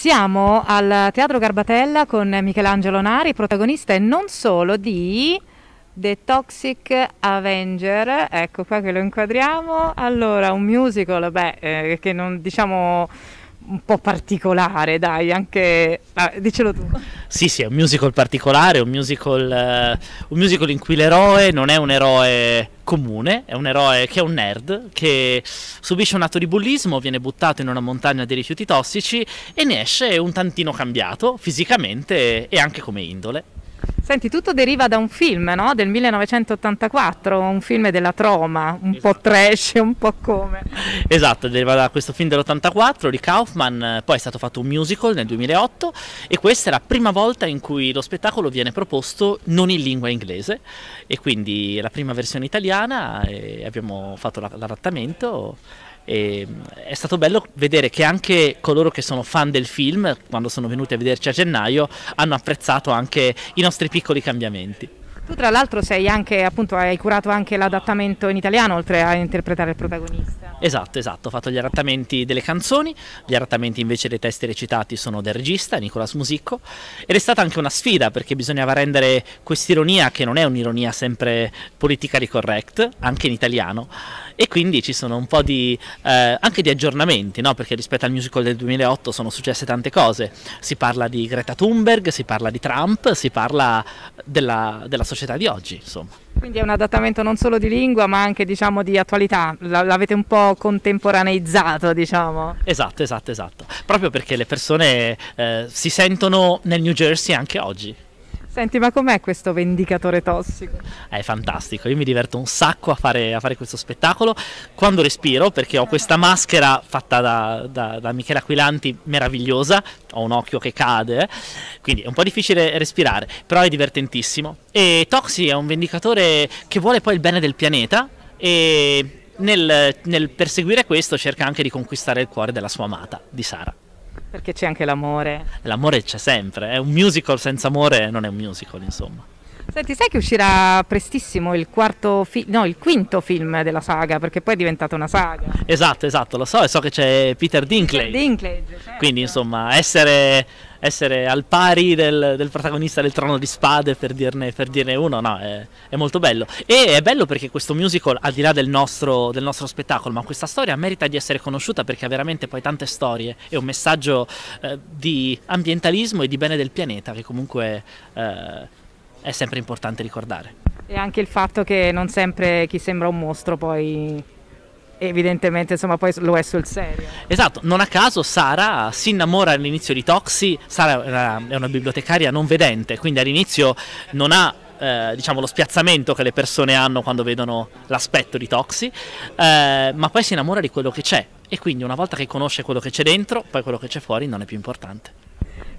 Siamo al Teatro Garbatella con Michelangelo Nari, protagonista e non solo di The Toxic Avenger, ecco qua che lo inquadriamo. Allora, un musical, beh, eh, che non diciamo un po' particolare, dai, anche... Ah, dicelo tu. Sì, sì, è un musical particolare, un musical, uh, un musical in cui l'eroe non è un eroe comune, è un eroe che è un nerd, che subisce un atto di bullismo, viene buttato in una montagna di rifiuti tossici e ne esce un tantino cambiato fisicamente e anche come indole. Senti, tutto deriva da un film no? del 1984, un film della Troma, un esatto. po' trash, un po' come. Esatto, deriva da questo film dell'84 di Kaufman, eh, poi è stato fatto un musical nel 2008 e questa è la prima volta in cui lo spettacolo viene proposto non in lingua inglese e quindi la prima versione italiana abbiamo fatto l'adattamento e, ehm, è stato bello vedere che anche coloro che sono fan del film, quando sono venuti a vederci a gennaio, hanno apprezzato anche i nostri piccoli cambiamenti. Tu tra l'altro sei anche, appunto, hai curato anche l'adattamento in italiano oltre a interpretare il protagonista. Esatto, esatto, ho fatto gli adattamenti delle canzoni, gli adattamenti invece dei testi recitati sono del regista Nicolas Musicco ed è stata anche una sfida perché bisognava rendere quest'ironia che non è un'ironia sempre politically correct, anche in italiano e quindi ci sono un po' di, eh, anche di aggiornamenti, no? perché rispetto al musical del 2008 sono successe tante cose, si parla di Greta Thunberg, si parla di Trump, si parla della, della società di oggi insomma. Quindi è un adattamento non solo di lingua ma anche diciamo, di attualità, l'avete un po' contemporaneizzato diciamo. Esatto, esatto, esatto, proprio perché le persone eh, si sentono nel New Jersey anche oggi. Senti, ma com'è questo Vendicatore Tossico? È fantastico, io mi diverto un sacco a fare, a fare questo spettacolo. Quando respiro, perché ho questa maschera fatta da, da, da Michela Aquilanti, meravigliosa, ho un occhio che cade, eh. quindi è un po' difficile respirare, però è divertentissimo. E Toxi è un vendicatore che vuole poi il bene del pianeta e nel, nel perseguire questo cerca anche di conquistare il cuore della sua amata, di Sara. Perché c'è anche l'amore. L'amore c'è sempre, è eh. un musical senza amore non è un musical, insomma. Senti, sai che uscirà prestissimo il, fi- no, il quinto film della saga, perché poi è diventata una saga. Esatto, esatto, lo so, e so che c'è Peter Dinklage. Peter Dinklage certo. Quindi, insomma, essere, essere al pari del, del, protagonista del Trono di Spade, per dirne, per dirne uno, no, è, è, molto bello. E è bello perché questo musical, al di là del nostro, del nostro, spettacolo, ma questa storia merita di essere conosciuta perché ha veramente poi tante storie e un messaggio eh, di ambientalismo e di bene del pianeta che comunque... Eh, è sempre importante ricordare. E anche il fatto che non sempre chi sembra un mostro poi evidentemente insomma poi lo è sul serio. Esatto, non a caso Sara si innamora all'inizio di Toxi, Sara è una bibliotecaria non vedente, quindi all'inizio non ha eh, diciamo lo spiazzamento che le persone hanno quando vedono l'aspetto di Toxi, eh, ma poi si innamora di quello che c'è e quindi una volta che conosce quello che c'è dentro, poi quello che c'è fuori non è più importante.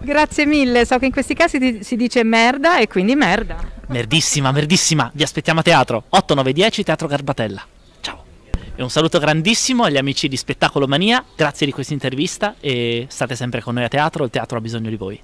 Grazie mille, so che in questi casi si dice merda e quindi merda. Merdissima, merdissima, vi aspettiamo a teatro. 8, 9, 10, Teatro Garbatella. Ciao. E un saluto grandissimo agli amici di Spettacolo Mania, grazie di questa intervista e state sempre con noi a teatro, il teatro ha bisogno di voi.